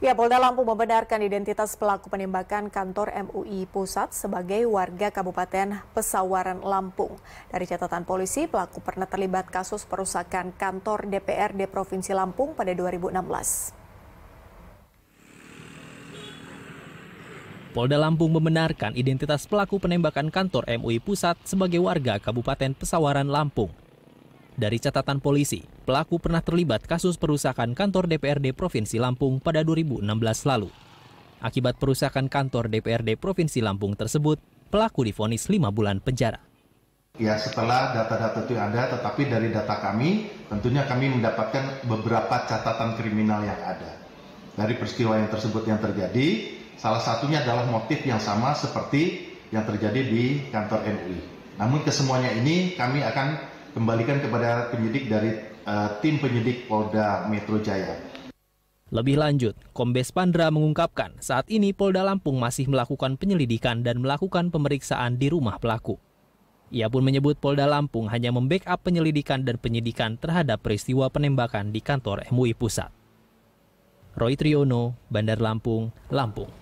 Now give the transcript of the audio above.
Ya, Polda Lampung membenarkan identitas pelaku penembakan kantor MUI Pusat sebagai warga Kabupaten Pesawaran Lampung. Dari catatan polisi, pelaku pernah terlibat kasus perusakan kantor DPRD Provinsi Lampung pada 2016. Polda Lampung membenarkan identitas pelaku penembakan kantor MUI Pusat sebagai warga Kabupaten Pesawaran Lampung. Dari catatan polisi, pelaku pernah terlibat kasus perusakan kantor DPRD Provinsi Lampung pada 2016 lalu. Akibat perusakan kantor DPRD Provinsi Lampung tersebut, pelaku difonis 5 bulan penjara. Ya setelah data-data itu ada, tetapi dari data kami, tentunya kami mendapatkan beberapa catatan kriminal yang ada. Dari peristiwa yang tersebut yang terjadi, salah satunya adalah motif yang sama seperti yang terjadi di kantor MUI. Namun kesemuanya ini kami akan kembalikan kepada penyidik dari Eh, tim penyidik Polda Metro Jaya. Lebih lanjut, Kombes Pandra mengungkapkan saat ini Polda Lampung masih melakukan penyelidikan dan melakukan pemeriksaan di rumah pelaku. Ia pun menyebut Polda Lampung hanya membackup penyelidikan dan penyidikan terhadap peristiwa penembakan di kantor MUI Pusat. Roy Triono, Bandar Lampung, Lampung.